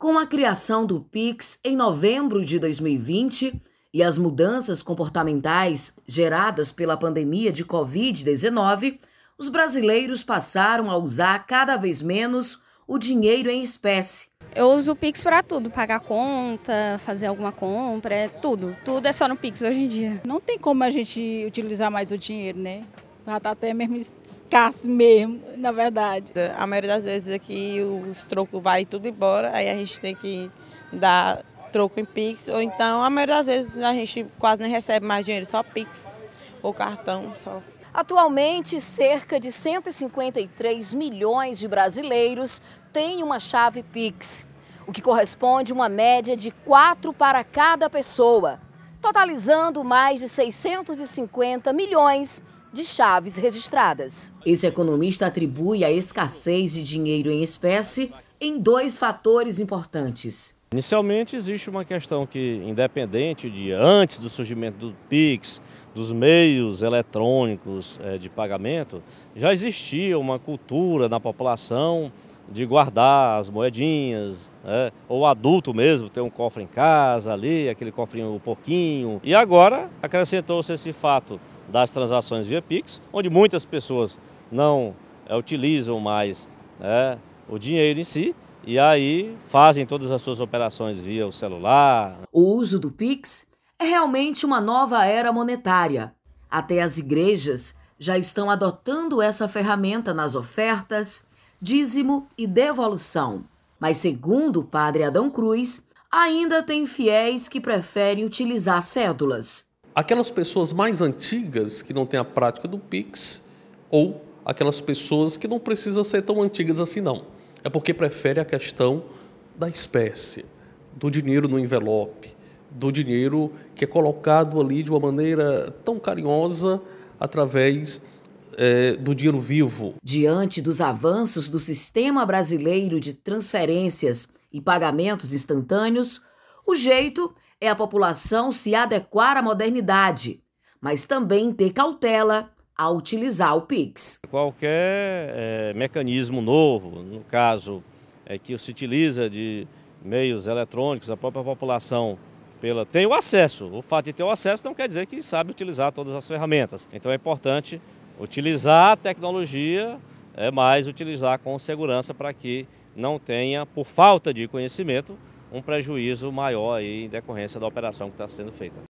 Com a criação do PIX em novembro de 2020 e as mudanças comportamentais geradas pela pandemia de Covid-19, os brasileiros passaram a usar cada vez menos o dinheiro em espécie. Eu uso o Pix para tudo, pagar conta, fazer alguma compra, é tudo. Tudo é só no Pix hoje em dia. Não tem como a gente utilizar mais o dinheiro, né? Tá até mesmo escasso mesmo, na verdade. A maioria das vezes aqui os trocos vai tudo embora, aí a gente tem que dar troco em Pix, ou então a maioria das vezes a gente quase nem recebe mais dinheiro, só Pix ou cartão só. Atualmente, cerca de 153 milhões de brasileiros têm uma chave Pix, o que corresponde a uma média de quatro para cada pessoa, totalizando mais de 650 milhões de chaves registradas. Esse economista atribui a escassez de dinheiro em espécie em dois fatores importantes. Inicialmente existe uma questão que, independente de antes do surgimento do PIX, dos meios eletrônicos eh, de pagamento, já existia uma cultura na população de guardar as moedinhas, né? ou adulto mesmo, ter um cofre em casa ali, aquele cofrinho, um pouquinho. E agora acrescentou-se esse fato das transações via Pix, onde muitas pessoas não é, utilizam mais né, o dinheiro em si e aí fazem todas as suas operações via o celular. O uso do Pix é realmente uma nova era monetária. Até as igrejas já estão adotando essa ferramenta nas ofertas, dízimo e devolução. Mas, segundo o padre Adão Cruz, ainda tem fiéis que preferem utilizar cédulas aquelas pessoas mais antigas que não têm a prática do Pix ou aquelas pessoas que não precisam ser tão antigas assim não. É porque prefere a questão da espécie, do dinheiro no envelope, do dinheiro que é colocado ali de uma maneira tão carinhosa através é, do dinheiro vivo. Diante dos avanços do sistema brasileiro de transferências e pagamentos instantâneos, o jeito é a população se adequar à modernidade, mas também ter cautela ao utilizar o Pix. Qualquer é, mecanismo novo, no caso é, que se utiliza de meios eletrônicos, a própria população pela tem o acesso. O fato de ter o acesso não quer dizer que sabe utilizar todas as ferramentas. Então é importante utilizar a tecnologia, é mais utilizar com segurança para que não tenha, por falta de conhecimento, um prejuízo maior aí em decorrência da operação que está sendo feita.